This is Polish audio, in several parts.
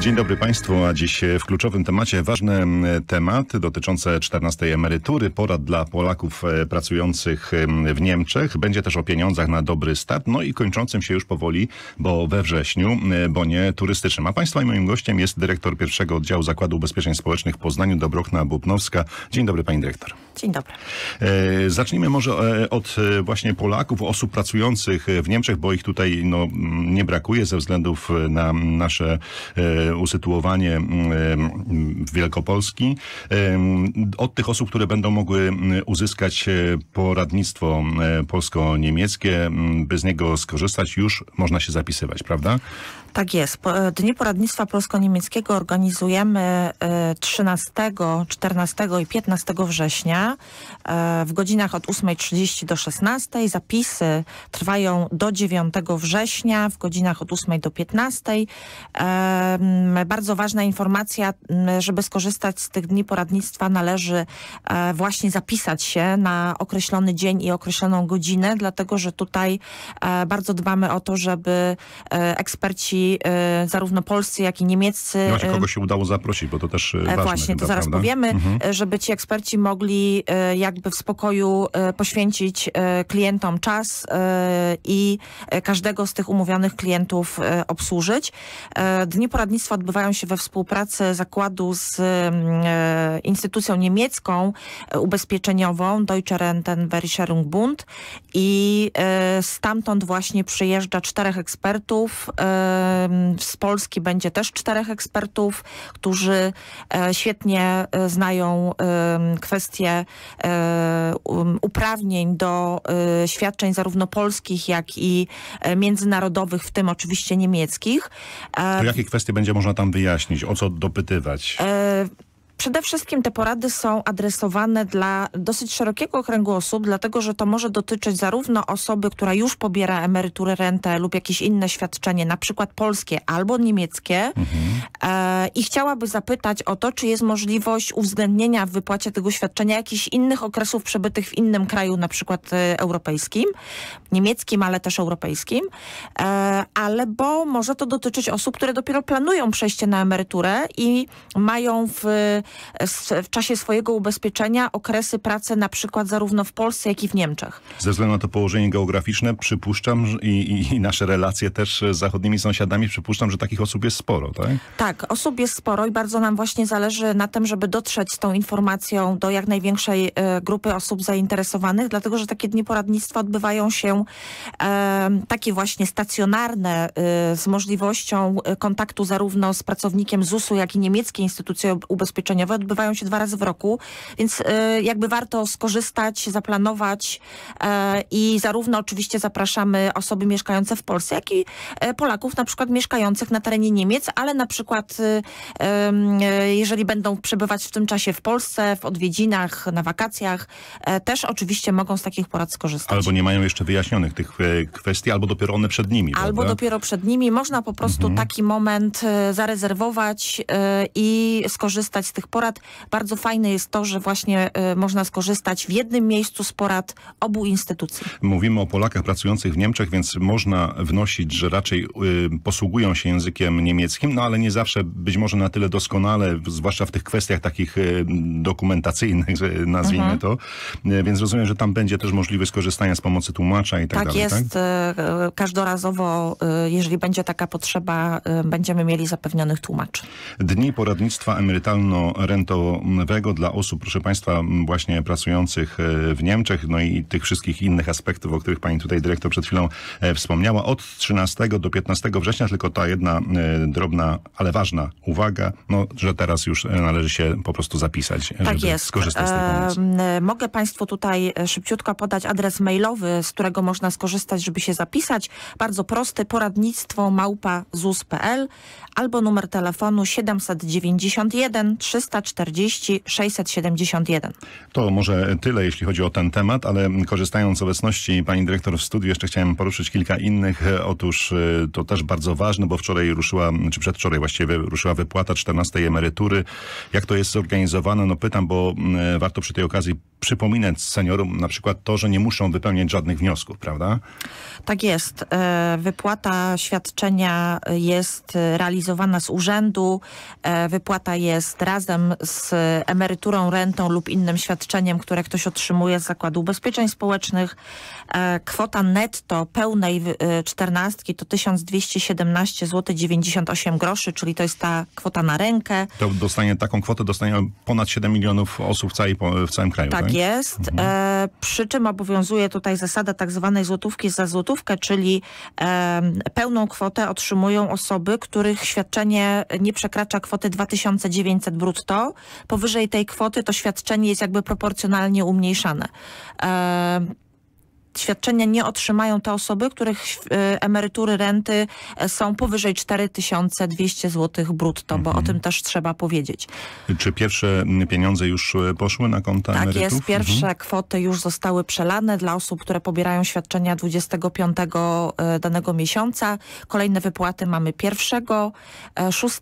Dzień dobry Państwu, a dziś w kluczowym temacie ważny mm, temat dotyczący 14 emerytury, porad dla Polaków e, pracujących mm, w Niemczech. Będzie też o pieniądzach na dobry start, no i kończącym się już powoli, bo we wrześniu mm, nie turystycznym. A Państwa i moim gościem jest dyrektor pierwszego oddziału Zakładu Ubezpieczeń Społecznych w Poznaniu, Dobrochna Bubnowska. Dzień dobry Pani Dyrektor. Dzień dobry. E, zacznijmy może e, od właśnie Polaków, osób pracujących w Niemczech, bo ich tutaj no, nie brakuje ze względów na nasze usytuowanie mm, mm, Wielkopolski. Od tych osób, które będą mogły mm, uzyskać e, poradnictwo e, polsko-niemieckie, by z niego skorzystać, już można się zapisywać, prawda? Tak jest. E, Dni Poradnictwa Polsko-Niemieckiego organizujemy 13, e, 14 i 15 e, września w godzinach od 8.30 do 16:00. Zapisy trwają do 9 września w godzinach od 8:00 do 15:00. Bardzo ważna informacja, żeby skorzystać z tych Dni Poradnictwa należy właśnie zapisać się na określony dzień i określoną godzinę, dlatego że tutaj bardzo dbamy o to, żeby eksperci i e, zarówno polscy, jak i niemieccy... Właśnie, kogo się udało zaprosić, bo to też e, e, ważne. Właśnie, chyba, to zaraz prawda? powiemy, mhm. żeby ci eksperci mogli jakby w spokoju poświęcić klientom czas i każdego z tych umówionych klientów obsłużyć. Dni poradnictwa odbywają się we współpracy zakładu z instytucją niemiecką ubezpieczeniową Deutsche Rentenversicherung Bund i stamtąd właśnie przyjeżdża czterech ekspertów z Polski będzie też czterech ekspertów, którzy e, świetnie e, znają kwestie e, um, uprawnień do świadczeń zarówno polskich, jak i międzynarodowych, w tym oczywiście niemieckich. To jakie kwestie będzie można tam wyjaśnić? O co dopytywać? Przede wszystkim te porady są adresowane dla dosyć szerokiego kręgu osób, dlatego że to może dotyczyć zarówno osoby, która już pobiera emeryturę, rentę lub jakieś inne świadczenie, na przykład polskie albo niemieckie mhm. e, i chciałaby zapytać o to, czy jest możliwość uwzględnienia w wypłacie tego świadczenia jakichś innych okresów przebytych w innym kraju, na przykład e, europejskim, niemieckim, ale też europejskim, e, ale bo może to dotyczyć osób, które dopiero planują przejście na emeryturę i mają w w czasie swojego ubezpieczenia okresy pracy na przykład zarówno w Polsce, jak i w Niemczech. Ze względu na to położenie geograficzne przypuszczam i, i nasze relacje też z zachodnimi sąsiadami, przypuszczam, że takich osób jest sporo, tak? Tak, osób jest sporo i bardzo nam właśnie zależy na tym, żeby dotrzeć z tą informacją do jak największej e, grupy osób zainteresowanych, dlatego że takie dni poradnictwa odbywają się e, takie właśnie stacjonarne e, z możliwością e, kontaktu zarówno z pracownikiem ZUS-u, jak i niemieckiej instytucji ubezpieczenia one odbywają się dwa razy w roku, więc e, jakby warto skorzystać, zaplanować e, i zarówno oczywiście zapraszamy osoby mieszkające w Polsce, jak i e, Polaków na przykład mieszkających na terenie Niemiec, ale na przykład jeżeli będą przebywać w tym czasie w Polsce, w odwiedzinach, na wakacjach, też oczywiście mogą z takich porad skorzystać. Albo nie mają jeszcze wyjaśnionych tych kwestii, albo dopiero one przed nimi. Albo dopiero przed nimi. Można po prostu mhm. taki moment zarezerwować i skorzystać z tych porad bardzo fajne jest to, że właśnie e, można skorzystać w jednym miejscu z porad obu instytucji. Mówimy o Polakach pracujących w Niemczech, więc można wnosić, że raczej y, posługują się językiem niemieckim, no ale nie zawsze być może na tyle doskonale, zwłaszcza w tych kwestiach takich y, dokumentacyjnych, nazwijmy mhm. to. Y, więc rozumiem, że tam będzie też możliwe skorzystanie z pomocy tłumacza i tak, tak dalej. Jest. Tak jest. E, każdorazowo, e, jeżeli będzie taka potrzeba, będziemy mieli zapewnionych tłumacz. Dni poradnictwa emerytalno rentowego dla osób, proszę Państwa, właśnie pracujących e, w Niemczech, no i tych wszystkich innych aspektów, o których Pani tutaj dyrektor przed chwilą e, wspomniała. Od 13 do 15 września tylko ta jedna e, drobna, ale ważna uwaga, no, że teraz już należy się po prostu zapisać, tak żeby jest. skorzystać z tej pomocy. Mogę Państwu tutaj szybciutko podać adres mailowy, z którego można skorzystać, żeby się zapisać. Bardzo proste poradnictwo małpa.zus.pl albo numer telefonu 791 300 340 671. To może tyle, jeśli chodzi o ten temat, ale korzystając z obecności pani dyrektor w studiu, jeszcze chciałem poruszyć kilka innych. Otóż to też bardzo ważne, bo wczoraj ruszyła, czy przedwczoraj właściwie ruszyła wypłata 14 emerytury. Jak to jest zorganizowane? No pytam, bo warto przy tej okazji przypominać seniorom na przykład to, że nie muszą wypełniać żadnych wniosków, prawda? Tak jest. E, wypłata świadczenia jest realizowana z urzędu. E, wypłata jest razem z emeryturą, rentą lub innym świadczeniem, które ktoś otrzymuje z Zakładu Ubezpieczeń Społecznych. E, kwota netto pełnej czternastki to 1217 zł 98 groszy, czyli to jest ta kwota na rękę. To dostanie taką kwotę dostanie ponad 7 milionów osób w, całej, w całym kraju. Tak, tak? Tak mhm. jest. Mhm. E, przy czym obowiązuje tutaj zasada tak zwanej złotówki za złotówkę, czyli pełną kwotę otrzymują osoby, których świadczenie nie przekracza kwoty 2900 brutto. Powyżej tej kwoty to świadczenie jest jakby proporcjonalnie umniejszane. E, świadczenia nie otrzymają te osoby, których e, emerytury, renty e, są powyżej 4200 zł brutto, bo o mhm. tym też trzeba powiedzieć. Czy pierwsze pieniądze już e, poszły na konta tak emerytów? Tak jest, pierwsze mhm. kwoty już zostały przelane dla osób, które pobierają świadczenia 25 danego miesiąca. Kolejne wypłaty mamy 1, 6,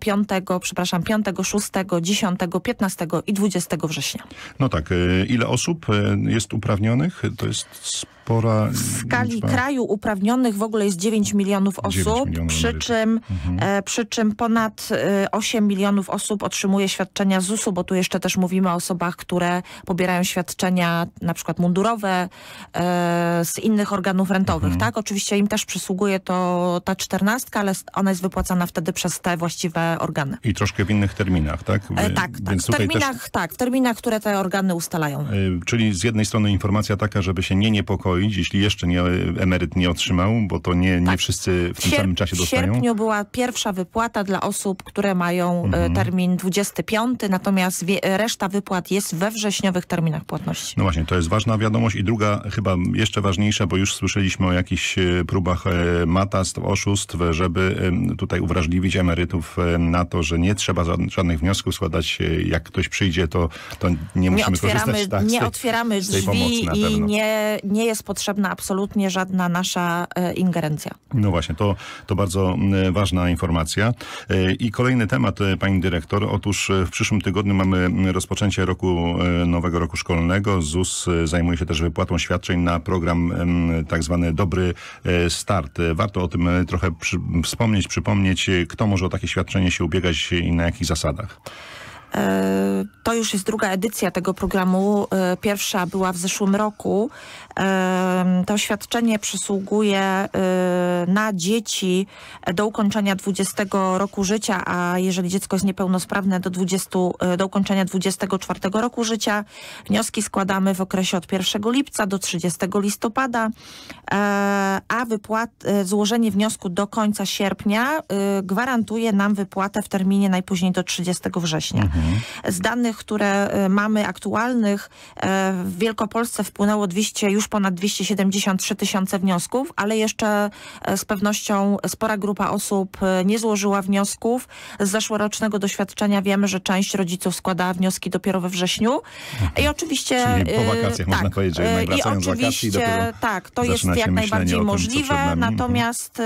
5, przepraszam, 5, 6, 10, 15 i 20 września. No tak, ile osób jest uprawnionych? To jest Sports. spora W skali liczba. kraju uprawnionych w ogóle jest 9 milionów osób, 9 milionów przy, czym, mhm. E, przy czym ponad 8 e, milionów osób otrzymuje świadczenia ZUS-u, bo tu jeszcze też mówimy o osobach, które pobierają świadczenia na przykład mundurowe e, z innych organów rentowych. Mhm. Tak, Oczywiście im też przysługuje to ta czternastka, ale ona jest wypłacana wtedy przez te właściwe organy. I troszkę w innych terminach, tak? e, tak, tak. W terminach, też... tak, w terminach, które te organy ustalają. E, czyli z jednej strony informacja taka, żeby się nie niepokoić, uspokoić, jeśli jeszcze nie, emeryt nie otrzymał, bo to nie, nie tak. wszyscy w tym samym czasie dostają. W sierpniu była pierwsza wypłata dla osób, które mają e, mhm. termin 25, natomiast reszta wypłat jest we wrześniowych terminach płatności. No właśnie, to jest ważna wiadomość i druga chyba jeszcze ważniejsza, bo już słyszeliśmy o jakichś e, próbach e, matastw, oszustw, żeby tutaj uwrażliwić emerytów na to, że nie trzeba żadnych wniosków składać. Jak ktoś przyjdzie, to, to nie musimy nie korzystać tak, Nie tej, otwieramy drzwi i nie, nie jest jest potrzebna absolutnie żadna nasza e, ingerencja. No właśnie, to, to bardzo ważna informacja. E, I kolejny temat, e, pani dyrektor. Otóż w przyszłym tygodniu mamy rozpoczęcie roku, nowego roku szkolnego. ZUS zajmuje się też wypłatą świadczeń na program tak zwany Dobry Start. Warto o tym trochę przy, wspomnieć, przypomnieć, kto może o takie świadczenie się ubiegać i na jakich zasadach. E, to już jest druga edycja tego programu. E, pierwsza była w zeszłym roku. E, to świadczenie przysługuje na dzieci do ukończenia 20 roku życia, a jeżeli dziecko jest niepełnosprawne do, 20, e, do ukończenia 24 roku życia, wnioski składamy w okresie od 1 lipca do 30 listopada, e, a wypłat, e, złożenie wniosku do końca sierpnia gwarantuje nam wypłatę w terminie najpóźniej do 30 września. Mhm. Z danych, które mamy aktualnych, w Wielkopolsce wpłynęło 200, już ponad 273 tysiące wniosków, ale jeszcze z pewnością spora grupa osób e, nie złożyła wniosków. Z zeszłorocznego doświadczenia wiemy, że część rodziców składała wnioski dopiero we wrześniu. Mhm. I oczywiście... Czyli po e, wakacjach tak, można powiedzieć, że e, jednak wracają i z wakacji i Tak, to jest jak najbardziej tym, możliwe, mhm. natomiast,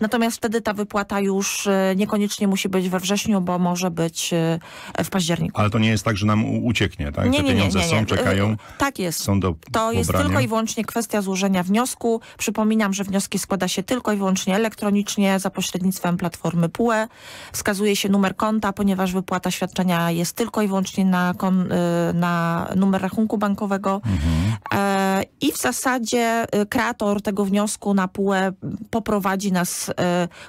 natomiast wtedy ta wypłata już niekoniecznie musi być we wrześniu, bo może być w październiku. Ale to nie jest tak, że nam ucieknie, tak? Nie, Te nie, pieniądze nie, nie, nie. są, czekają. Tak jest. Są do to jest pobrania. tylko i wyłącznie kwestia złożenia wniosku. Przypominam, że wnioski składa się tylko tylko i wyłącznie elektronicznie za pośrednictwem platformy PUE. Wskazuje się numer konta, ponieważ wypłata świadczenia jest tylko i wyłącznie na, y, na numer rachunku bankowego. Mhm. I w zasadzie y, kreator tego wniosku na PUE poprowadzi nas y,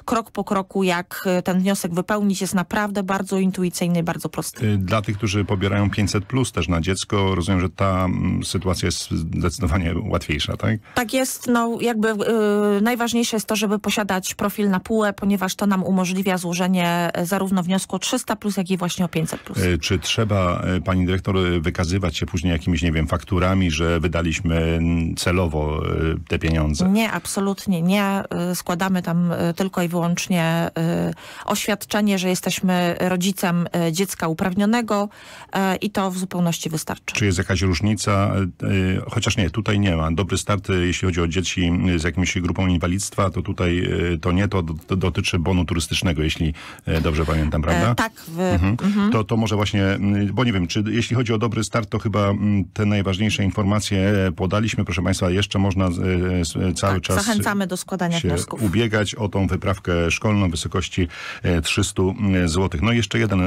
krok po kroku, jak ten wniosek wypełnić. Jest naprawdę bardzo intuicyjny i bardzo prosty. Dla tych, którzy pobierają 500 plus też na dziecko, rozumiem, że ta mm, sytuacja jest zdecydowanie łatwiejsza, tak? Tak jest. No, jakby yy, najważniejsze jest to, żeby posiadać profil na PUE, ponieważ to nam umożliwia złożenie e, zarówno wniosku o 300, plus, jak i właśnie o 500. Plus. E, czy trzeba, e, pani dyrektor, wykazywać się później jakimiś, nie wiem, fakturami, że wydaliśmy celowo te pieniądze? Nie, absolutnie nie. Składamy tam tylko i wyłącznie oświadczenie, że jesteśmy rodzicem dziecka uprawnionego i to w zupełności wystarczy. Czy jest jakaś różnica? Chociaż nie, tutaj nie ma. Dobry start, jeśli chodzi o dzieci z jakimś grupą inwalidztwa, to tutaj e, to nie, to dotyczy bonu turystycznego, jeśli e, dobrze pamiętam, e, prawda? tak. W... Mhm. Mhm. To, to może właśnie, bo nie wiem, czy jeśli chodzi o dobry start, to chyba te najważniejsze informacje podaliśmy. Proszę Państwa, jeszcze można cały tak, czas zachęcamy do składania wniosków. ubiegać o tą wyprawkę szkolną w wysokości 300 zł. No i jeszcze jeden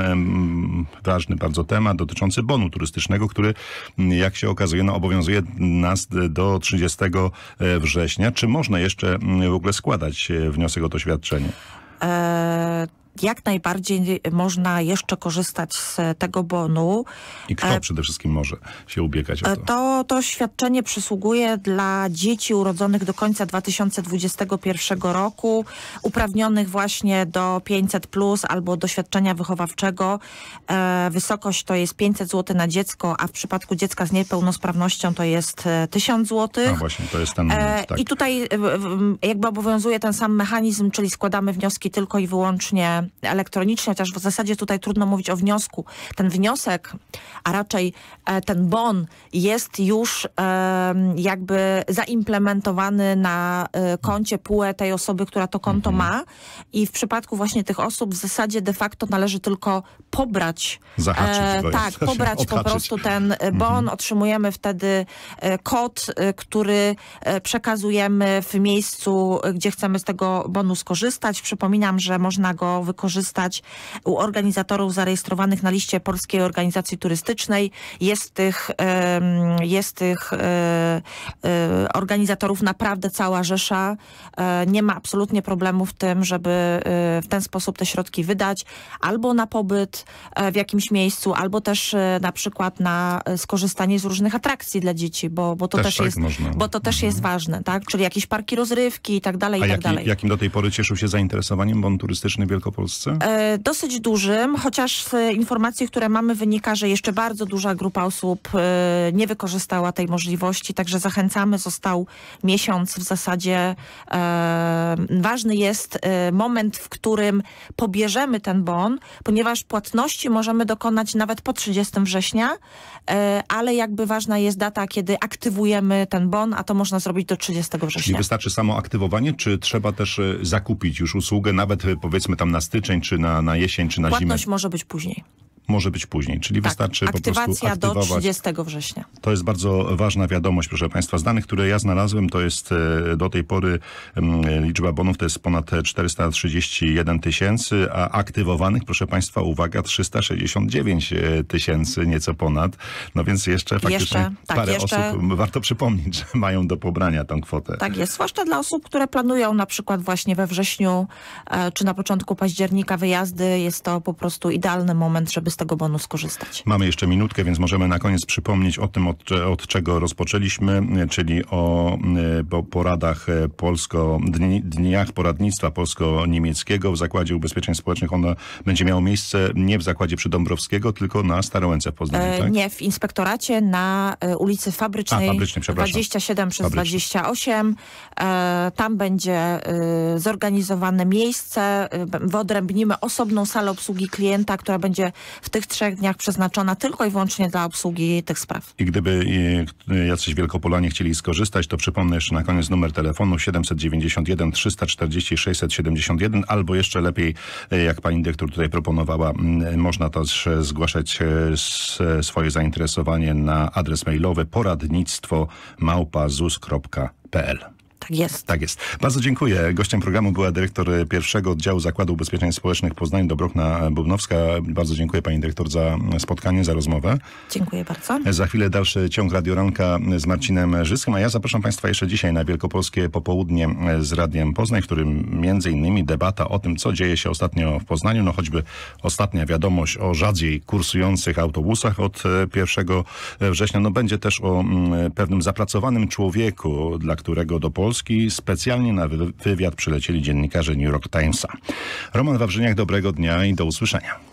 ważny bardzo temat dotyczący bonu turystycznego, który jak się okazuje, no, obowiązuje nas do 30 września. Czy można jeszcze ogóle składać e, wniosek o doświadczenie? jak najbardziej można jeszcze korzystać z tego bonu. I kto e, przede wszystkim może się ubiegać o e, to? To, to świadczenie przysługuje dla dzieci urodzonych do końca 2021 roku, uprawnionych właśnie do 500 plus albo do świadczenia wychowawczego. E, wysokość to jest 500 zł na dziecko, a w przypadku dziecka z niepełnosprawnością to jest 1000 zł. No właśnie, to jest ten... Tak. I tutaj jakby obowiązuje ten sam mechanizm, czyli składamy wnioski tylko i wyłącznie elektronicznie, chociaż w zasadzie tutaj trudno mówić o wniosku. Ten wniosek, a raczej e, ten bon jest już e, jakby zaimplementowany na e, koncie PUE tej osoby, która to konto mhm. ma i w przypadku właśnie tych osób w zasadzie de facto należy tylko pobrać. Zahaczyć, tak, pobrać po prostu ten mhm. bon, otrzymujemy wtedy kod, który przekazujemy w miejscu, gdzie chcemy z tego bonu skorzystać. Przypominam, że można go wykorzystać u organizatorów zarejestrowanych na liście Polskiej Organizacji Turystycznej. Jest tych, jest tych e, e, organizatorów naprawdę cała rzesza. E, nie ma absolutnie problemu w tym, żeby w ten sposób te środki wydać albo na pobyt w jakimś miejscu, albo też na przykład na skorzystanie z różnych atrakcji dla dzieci, bo, bo to też, też tak jest, bo to też mhm. jest ważne, tak? Czyli jakieś parki rozrywki i tak dalej, i tak jaki, dalej. jakim do tej pory cieszył się zainteresowaniem bon turystyczny Wielkopolski? Polsce? E, dosyć dużym, chociaż z informacji, które mamy wynika, że jeszcze bardzo duża grupa osób e, nie wykorzystała tej możliwości, także zachęcamy, został miesiąc w zasadzie. E, ważny jest moment, w którym pobierzemy ten bon, ponieważ płatności możemy dokonać nawet po 30 września, ale jakby ważna jest data, kiedy aktywujemy ten bon, a to można zrobić do 30 września. Czyli wystarczy samo aktywowanie, czy trzeba też zakupić już usługę, nawet powiedzmy tam na styczeń, czy na, na jesień, czy na Płatność zimę. Płatność może być później może być później, czyli tak. wystarczy po prostu aktywacja do 30 września. To jest bardzo ważna wiadomość, proszę Państwa. Z danych, które ja znalazłem, to jest e, do tej pory liczba bonów to jest ponad 431 tysięcy, a aktywowanych, proszę Państwa, uwaga, 369 e, tysięcy, nieco ponad. No więc jeszcze faktycznie jeszcze, tak, parę jeszcze... osób, warto przypomnieć, że mają do pobrania tą kwotę. Tak jest, zwłaszcza dla osób, które planują na przykład właśnie we wrześniu e, czy na początku października wyjazdy, jest to po prostu idealny moment, żeby z tego bonu skorzystać. Mamy jeszcze minutkę, więc możemy na koniec przypomnieć o tym, od, od czego rozpoczęliśmy, czyli o e, poradach e, polsko, dniach poradnictwa polsko-niemieckiego w Zakładzie Ubezpieczeń Społecznych. Ono będzie miało miejsce nie w Zakładzie przy Dąbrowskiego, tylko na Starołęce w Poznaniu, e, tak? Nie, w Inspektoracie na ulicy Fabrycznej, A, fabrycznej 27 przez 28. Tam będzie zorganizowane miejsce. Wyodrębnimy osobną salę obsługi klienta, która będzie w tych trzech dniach przeznaczona tylko i wyłącznie dla obsługi tych spraw. I gdyby e, jacyś Wielkopolanie chcieli skorzystać, to przypomnę jeszcze na koniec numer telefonu 791 340 671 albo jeszcze lepiej, e, jak pani dyrektor tutaj proponowała, można też e, zgłaszać swoje zainteresowanie na adres mailowy poradnictwo małpazus.pl. Tak jest. Tak jest. Bardzo dziękuję. Gościem programu była dyrektor pierwszego oddziału Zakładu Ubezpieczeń Społecznych Poznań, Dobrochna Bubnowska. Bardzo dziękuję pani dyrektor za spotkanie, za rozmowę. Dziękuję bardzo. Za chwilę dalszy ciąg Radioranka z Marcinem Żyskiem, a ja zapraszam państwa jeszcze dzisiaj na Wielkopolskie Popołudnie z Radiem Poznań, w którym między innymi debata o tym, co dzieje się ostatnio w Poznaniu, no choćby ostatnia wiadomość o rzadziej kursujących autobusach od 1 września, no będzie też o mm, pewnym zapracowanym człowieku, dla którego do Polski Polski specjalnie na wywiad przylecieli dziennikarze New York Timesa. Roman Wawrzyniak, dobrego dnia i do usłyszenia.